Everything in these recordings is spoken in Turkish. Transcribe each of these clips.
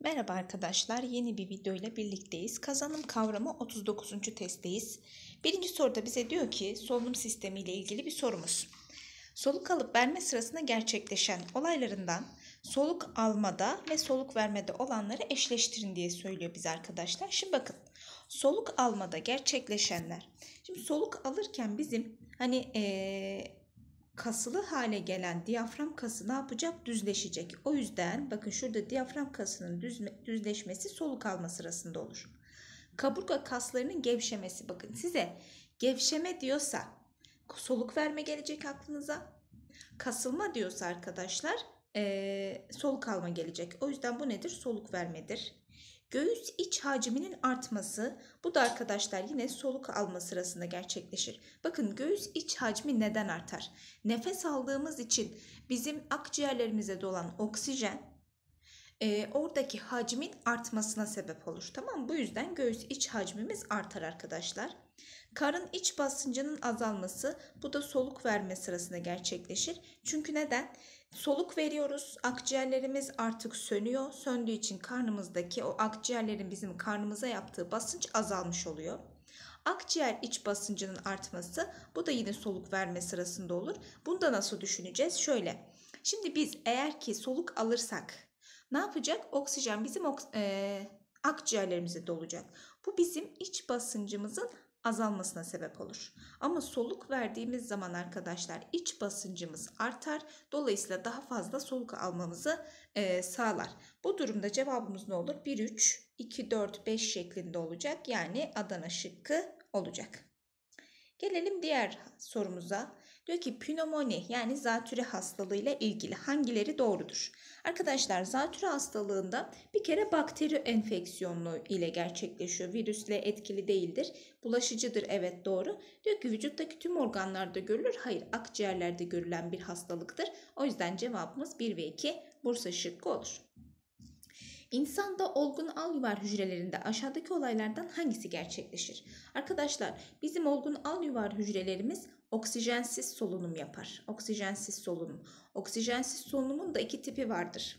Merhaba arkadaşlar, yeni bir video ile birlikteyiz. Kazanım kavramı 39. testteyiz. Birinci soruda bize diyor ki solunum sistemi ile ilgili bir sorumuz. Soluk alıp verme sırasında gerçekleşen olaylarından soluk almada ve soluk vermede olanları eşleştirin diye söylüyor bize arkadaşlar. Şimdi bakın soluk almada gerçekleşenler. Şimdi soluk alırken bizim hani ee, kasılı hale gelen diyafram kası ne yapacak? Düzleşecek. O yüzden bakın şurada diyafram kasının düzme, düzleşmesi soluk alma sırasında olur. Kaburga kaslarının gevşemesi bakın size gevşeme diyorsa soluk verme gelecek aklınıza. Kasılma diyorsa arkadaşlar ee, soluk alma gelecek. O yüzden bu nedir? Soluk vermedir. Göğüs iç hacminin artması bu da arkadaşlar yine soluk alma sırasında gerçekleşir. Bakın göğüs iç hacmi neden artar? Nefes aldığımız için bizim akciğerlerimize dolan oksijen e, oradaki hacmin artmasına sebep olur. Tamam Bu yüzden göğüs iç hacmimiz artar arkadaşlar. Karın iç basıncının azalması bu da soluk verme sırasında gerçekleşir. Çünkü neden? Soluk veriyoruz. Akciğerlerimiz artık sönüyor. Söndüğü için karnımızdaki o akciğerlerin bizim karnımıza yaptığı basınç azalmış oluyor. Akciğer iç basıncının artması bu da yine soluk verme sırasında olur. Bunu da nasıl düşüneceğiz? Şöyle. Şimdi biz eğer ki soluk alırsak ne yapacak? Oksijen bizim e, akciğerlerimize dolacak. Bu bizim iç basıncımızın azalmasına sebep olur. Ama soluk verdiğimiz zaman arkadaşlar iç basıncımız artar. Dolayısıyla daha fazla soluk almamızı e, sağlar. Bu durumda cevabımız ne olur? 1, 3, 2, 4, 5 şeklinde olacak. Yani Adana şıkkı olacak. Gelelim diğer sorumuza. Diyor ki pnömoni yani zatürre hastalığıyla ilgili hangileri doğrudur? Arkadaşlar zatürre hastalığında bir kere bakteri enfeksiyonlu ile gerçekleşiyor. Virüsle etkili değildir. Bulaşıcıdır evet doğru. Diyor ki vücuttaki tüm organlarda görülür. Hayır akciğerlerde görülen bir hastalıktır. O yüzden cevabımız 1 ve 2 Bursa şıkkı olur. İnsanda olgun alyuvar hücrelerinde aşağıdaki olaylardan hangisi gerçekleşir? Arkadaşlar bizim olgun alyuvar hücrelerimiz oksijensiz solunum yapar. Oksijensiz solunum. Oksijensiz solunumun da iki tipi vardır.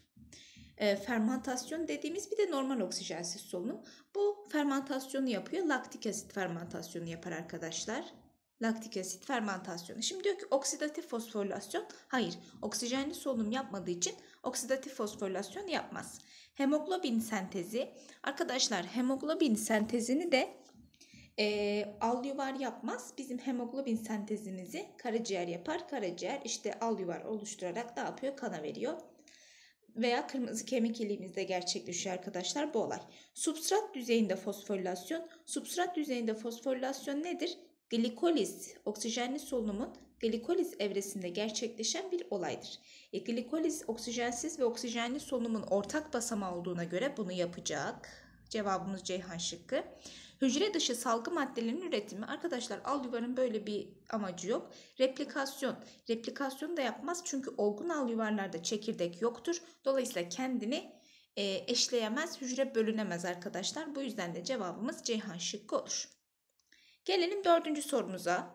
E, ee, fermantasyon dediğimiz bir de normal oksijensiz solunum. Bu fermentasyonu yapıyor. Laktik asit fermentasyonu yapar arkadaşlar. Laktik asit fermentasyonu. Şimdi diyor ki oksidatif fosforilasyon. Hayır, oksijenli solunum yapmadığı için oksidatif fosforilasyon yapmaz. Hemoglobin sentezi. Arkadaşlar hemoglobin sentezini de e, al yuvar yapmaz. Bizim hemoglobin sentezimizi karaciğer yapar. Karaciğer işte al yuvar oluşturarak ne yapıyor? Kana veriyor. Veya kırmızı kemik iliğimizde gerçekleşiyor arkadaşlar bu olay. Substrat düzeyinde fosforilasyon. Substrat düzeyinde fosforilasyon nedir? Glikoliz, oksijenli solunumun glikoliz evresinde gerçekleşen bir olaydır. E, glikoliz oksijensiz ve oksijenli solunumun ortak basamağı olduğuna göre bunu yapacak. Cevabımız Ceyhan şıkkı. Hücre dışı salgı maddelerinin üretimi arkadaşlar al böyle bir amacı yok. Replikasyon. Replikasyon da yapmaz çünkü olgun al çekirdek yoktur. Dolayısıyla kendini e, eşleyemez, hücre bölünemez arkadaşlar. Bu yüzden de cevabımız Ceyhan şıkkı olur. Gelelim dördüncü sorumuza.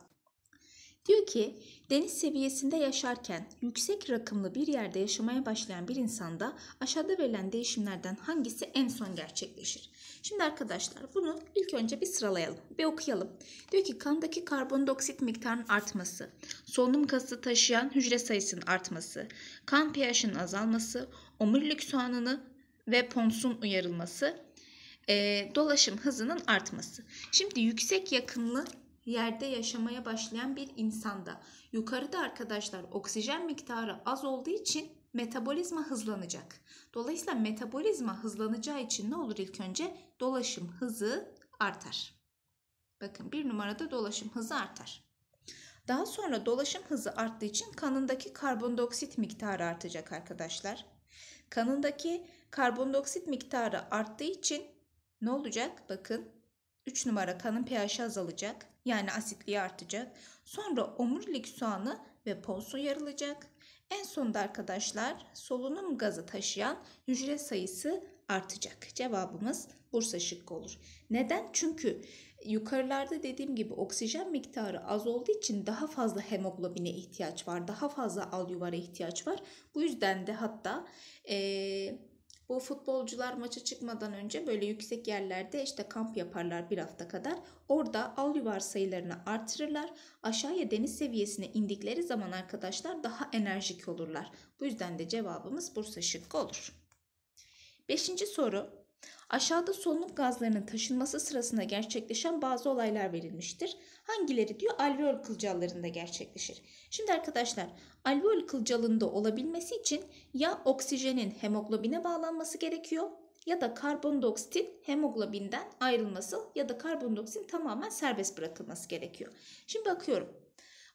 Diyor ki deniz seviyesinde yaşarken yüksek rakımlı bir yerde yaşamaya başlayan bir insanda aşağıda verilen değişimlerden hangisi en son gerçekleşir? Şimdi arkadaşlar bunu ilk önce bir sıralayalım, bir okuyalım. Diyor ki kandaki karbondioksit miktarının artması, solunum kası taşıyan hücre sayısının artması, kan pH'inin azalması, omurilik soğanını ve ponsun uyarılması, e, dolaşım hızının artması. Şimdi yüksek yakınlı yerde yaşamaya başlayan bir insanda. Yukarıda arkadaşlar oksijen miktarı az olduğu için metabolizma hızlanacak. Dolayısıyla metabolizma hızlanacağı için ne olur ilk önce? Dolaşım hızı artar. Bakın bir numarada dolaşım hızı artar. Daha sonra dolaşım hızı arttığı için kanındaki karbondioksit miktarı artacak arkadaşlar. Kanındaki karbondioksit miktarı arttığı için ne olacak? Bakın 3 numara kanın pH azalacak yani asitliği artacak. Sonra omurilik soğanı ve pol yarılacak. En sonunda arkadaşlar solunum gazı taşıyan hücre sayısı artacak. Cevabımız Bursa şıkkı olur. Neden? Çünkü yukarılarda dediğim gibi oksijen miktarı az olduğu için daha fazla hemoglobine ihtiyaç var. Daha fazla alyuvara ihtiyaç var. Bu yüzden de hatta... Ee, bu futbolcular maça çıkmadan önce böyle yüksek yerlerde işte kamp yaparlar bir hafta kadar. Orada al yuvar sayılarını artırırlar. Aşağıya deniz seviyesine indikleri zaman arkadaşlar daha enerjik olurlar. Bu yüzden de cevabımız Bursa şıkkı olur. Beşinci soru Aşağıda solunum gazlarının taşınması sırasında gerçekleşen bazı olaylar verilmiştir. Hangileri diyor? Alveol kılcallarında gerçekleşir. Şimdi arkadaşlar alveol kılcalında olabilmesi için ya oksijenin hemoglobine bağlanması gerekiyor ya da karbondioksitin hemoglobinden ayrılması ya da karbondioksitin tamamen serbest bırakılması gerekiyor. Şimdi bakıyorum.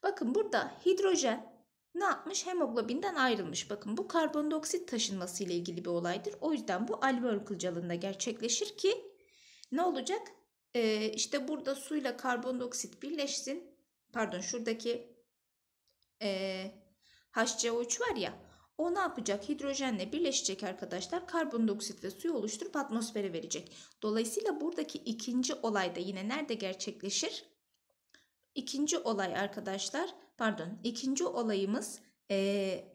Bakın burada hidrojen ne yapmış? Hemoglobinden ayrılmış. Bakın bu karbondioksit taşınması ile ilgili bir olaydır. O yüzden bu alveol kılcalığında gerçekleşir ki ne olacak? Ee, işte burada suyla karbondioksit birleşsin. Pardon şuradaki e, HCO3 var ya o ne yapacak? Hidrojenle birleşecek arkadaşlar. Karbondioksit ve suyu oluşturup atmosfere verecek. Dolayısıyla buradaki ikinci olay da yine nerede gerçekleşir? İkinci olay arkadaşlar pardon ikinci olayımız e,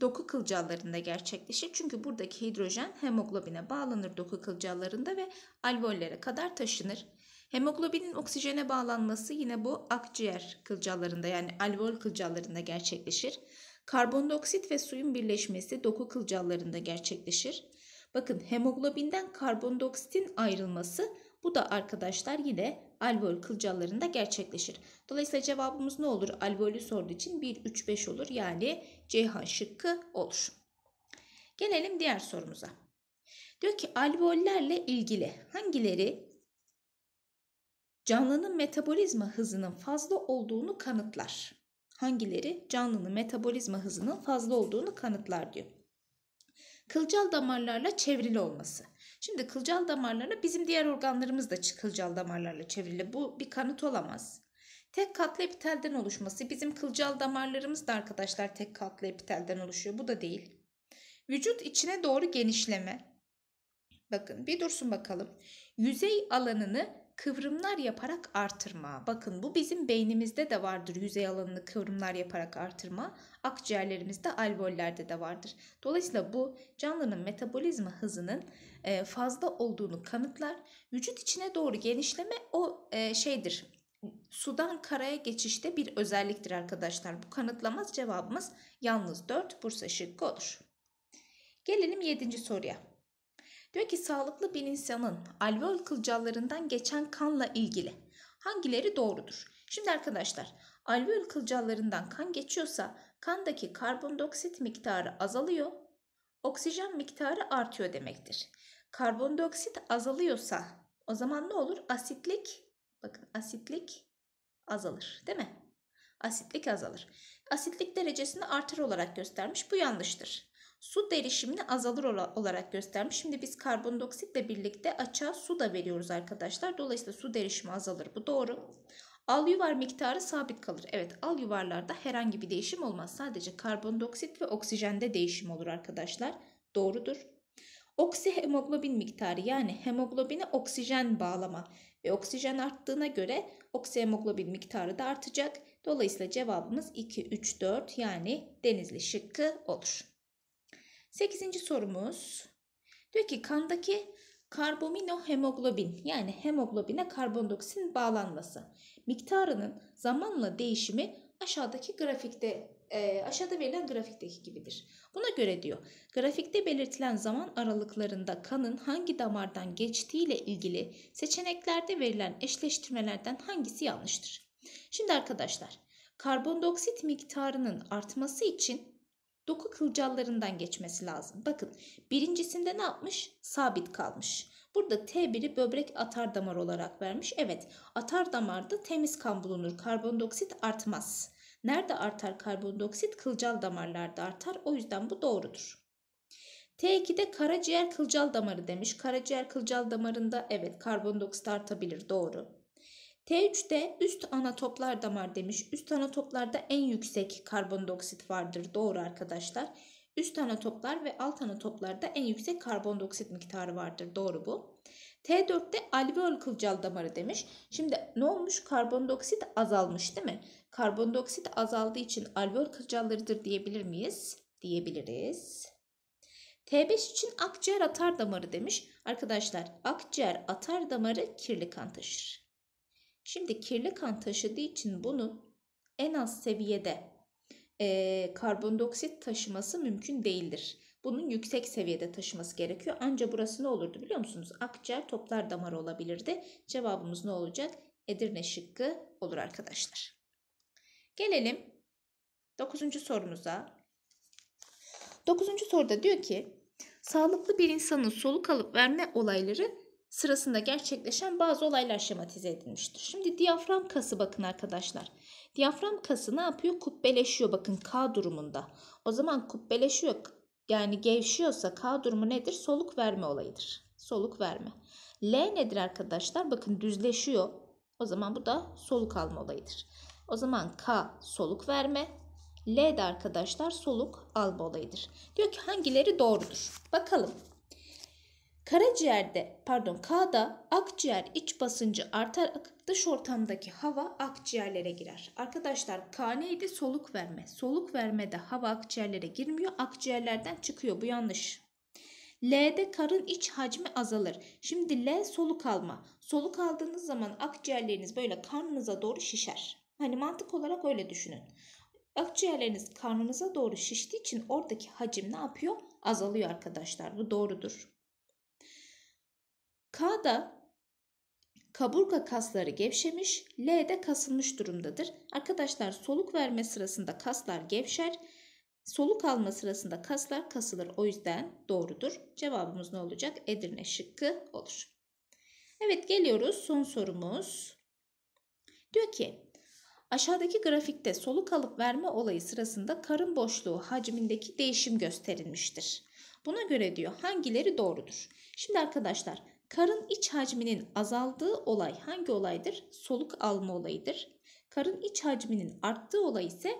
doku kılcallarında gerçekleşir. Çünkü buradaki hidrojen hemoglobine bağlanır doku kılcallarında ve alveollere kadar taşınır. Hemoglobinin oksijene bağlanması yine bu akciğer kılcallarında yani alveol kılcallarında gerçekleşir. Karbondioksit ve suyun birleşmesi doku kılcallarında gerçekleşir. Bakın hemoglobinden karbondioksitin ayrılması bu da arkadaşlar yine alveol kılcallarında gerçekleşir. Dolayısıyla cevabımız ne olur? Alveolü sorduğu için 1, 3, 5 olur. Yani CH şıkkı olur. Gelelim diğer sorumuza. Diyor ki alveollerle ilgili hangileri canlının metabolizma hızının fazla olduğunu kanıtlar? Hangileri canlının metabolizma hızının fazla olduğunu kanıtlar diyor. Kılcal damarlarla çevrili olması. Şimdi kılcal damarlarla bizim diğer organlarımız da kılcal damarlarla çevrili. Bu bir kanıt olamaz. Tek katlı epitelden oluşması bizim kılcal damarlarımız da arkadaşlar tek katlı epitelden oluşuyor. Bu da değil. Vücut içine doğru genişleme. Bakın bir dursun bakalım. Yüzey alanını kıvrımlar yaparak artırma. Bakın bu bizim beynimizde de vardır yüzey alanını kıvrımlar yaparak artırma. Akciğerlerimizde, alveollerde de vardır. Dolayısıyla bu canlının metabolizma hızının e, fazla olduğunu kanıtlar. Vücut içine doğru genişleme o e, şeydir sudan karaya geçişte bir özelliktir arkadaşlar. Bu kanıtlamaz cevabımız yalnız 4 Bursa şıkkı olur. Gelelim 7. soruya. Diyor ki sağlıklı bir insanın alveol kılcallarından geçen kanla ilgili hangileri doğrudur? Şimdi arkadaşlar alveol kılcallarından kan geçiyorsa kandaki karbondioksit miktarı azalıyor, oksijen miktarı artıyor demektir. Karbondioksit azalıyorsa o zaman ne olur? Asitlik, bakın asitlik azalır değil mi? Asitlik azalır. Asitlik derecesini artır olarak göstermiş. Bu yanlıştır. Su derişimini azalır olarak göstermiş. Şimdi biz karbondioksitle birlikte açığa su da veriyoruz arkadaşlar. Dolayısıyla su derişimi azalır. Bu doğru. Al yuvar miktarı sabit kalır. Evet al yuvarlarda herhangi bir değişim olmaz. Sadece karbondioksit ve oksijende değişim olur arkadaşlar. Doğrudur. Oksihemoglobin miktarı yani hemoglobine oksijen bağlama ve oksijen arttığına göre oksihemoglobin miktarı da artacak. Dolayısıyla cevabımız 2, 3, 4 yani denizli şıkkı olur. Sekizinci sorumuz diyor ki kandaki karbaminohemoglobin yani hemoglobine karbondoksin bağlanması miktarının zamanla değişimi aşağıdaki grafikte e, aşağıda verilen grafikteki gibidir. Buna göre diyor, grafikte belirtilen zaman aralıklarında kanın hangi damardan geçtiği ile ilgili seçeneklerde verilen eşleştirmelerden hangisi yanlıştır? Şimdi arkadaşlar, karbondioksit miktarının artması için doku kılcallarından geçmesi lazım. Bakın birincisinde ne yapmış? Sabit kalmış. Burada T1'i böbrek atar damar olarak vermiş. Evet atar damarda temiz kan bulunur. Karbondioksit artmaz. Nerede artar karbondioksit? Kılcal damarlarda artar. O yüzden bu doğrudur. T2'de karaciğer kılcal damarı demiş. Karaciğer kılcal damarında evet karbondioksit artabilir doğru. t 3de üst anatoplar damar demiş. Üst anatoplarda en yüksek karbondioksit vardır. Doğru arkadaşlar. Üst anatoplar ve alt anatoplarda en yüksek karbondioksit miktarı vardır. Doğru bu. T4'te alveol kılcal damarı demiş. Şimdi ne olmuş? Karbondioksit azalmış değil mi? karbondioksit azaldığı için alveol kılcallarıdır diyebilir miyiz? Diyebiliriz. T5 için akciğer atar damarı demiş. Arkadaşlar akciğer atar damarı kirli kan taşır. Şimdi kirli kan taşıdığı için bunu en az seviyede e, karbondioksit taşıması mümkün değildir. Bunun yüksek seviyede taşıması gerekiyor. Anca burası ne olurdu biliyor musunuz? Akciğer toplar damarı olabilirdi. Cevabımız ne olacak? Edirne şıkkı olur arkadaşlar. Gelelim 9. sorumuza. 9. soruda diyor ki sağlıklı bir insanın soluk alıp verme olayları sırasında gerçekleşen bazı olaylar şematize edilmiştir. Şimdi diyafram kası bakın arkadaşlar. Diyafram kası ne yapıyor? Kubbeleşiyor bakın K durumunda. O zaman kubbeleşiyor yani gevşiyorsa K durumu nedir? Soluk verme olayıdır. Soluk verme. L nedir arkadaşlar? Bakın düzleşiyor. O zaman bu da soluk alma olayıdır. O zaman K soluk verme. L de arkadaşlar soluk alma olayıdır. Diyor ki hangileri doğrudur? Bakalım. Karaciğerde pardon K'da akciğer iç basıncı artarak dış ortamdaki hava akciğerlere girer. Arkadaşlar K neydi? Soluk verme. Soluk vermede hava akciğerlere girmiyor. Akciğerlerden çıkıyor. Bu yanlış. L'de karın iç hacmi azalır. Şimdi L soluk alma. Soluk aldığınız zaman akciğerleriniz böyle karnınıza doğru şişer. Hani mantık olarak öyle düşünün. Akciğerleriniz karnınıza doğru şiştiği için oradaki hacim ne yapıyor? Azalıyor arkadaşlar. Bu doğrudur. K'da kaburga kasları gevşemiş, L'de kasılmış durumdadır. Arkadaşlar soluk verme sırasında kaslar gevşer, soluk alma sırasında kaslar kasılır. O yüzden doğrudur. Cevabımız ne olacak? Edirne şıkkı olur. Evet geliyoruz son sorumuz. Diyor ki Aşağıdaki grafikte soluk alıp verme olayı sırasında karın boşluğu hacmindeki değişim gösterilmiştir. Buna göre diyor hangileri doğrudur? Şimdi arkadaşlar karın iç hacminin azaldığı olay hangi olaydır? Soluk alma olayıdır. Karın iç hacminin arttığı olay ise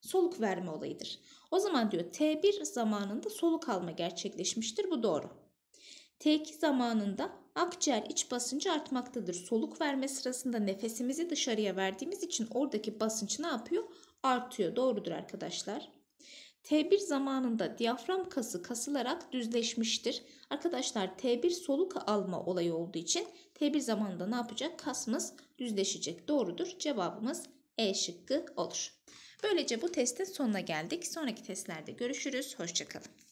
soluk verme olayıdır. O zaman diyor T1 zamanında soluk alma gerçekleşmiştir. Bu doğru. T2 zamanında akciğer iç basıncı artmaktadır. Soluk verme sırasında nefesimizi dışarıya verdiğimiz için oradaki basınç ne yapıyor? Artıyor. Doğrudur arkadaşlar. T1 zamanında diyafram kası kasılarak düzleşmiştir. Arkadaşlar T1 soluk alma olayı olduğu için T1 zamanında ne yapacak? Kasımız düzleşecek. Doğrudur. Cevabımız E şıkkı olur. Böylece bu testin sonuna geldik. Sonraki testlerde görüşürüz. Hoşçakalın.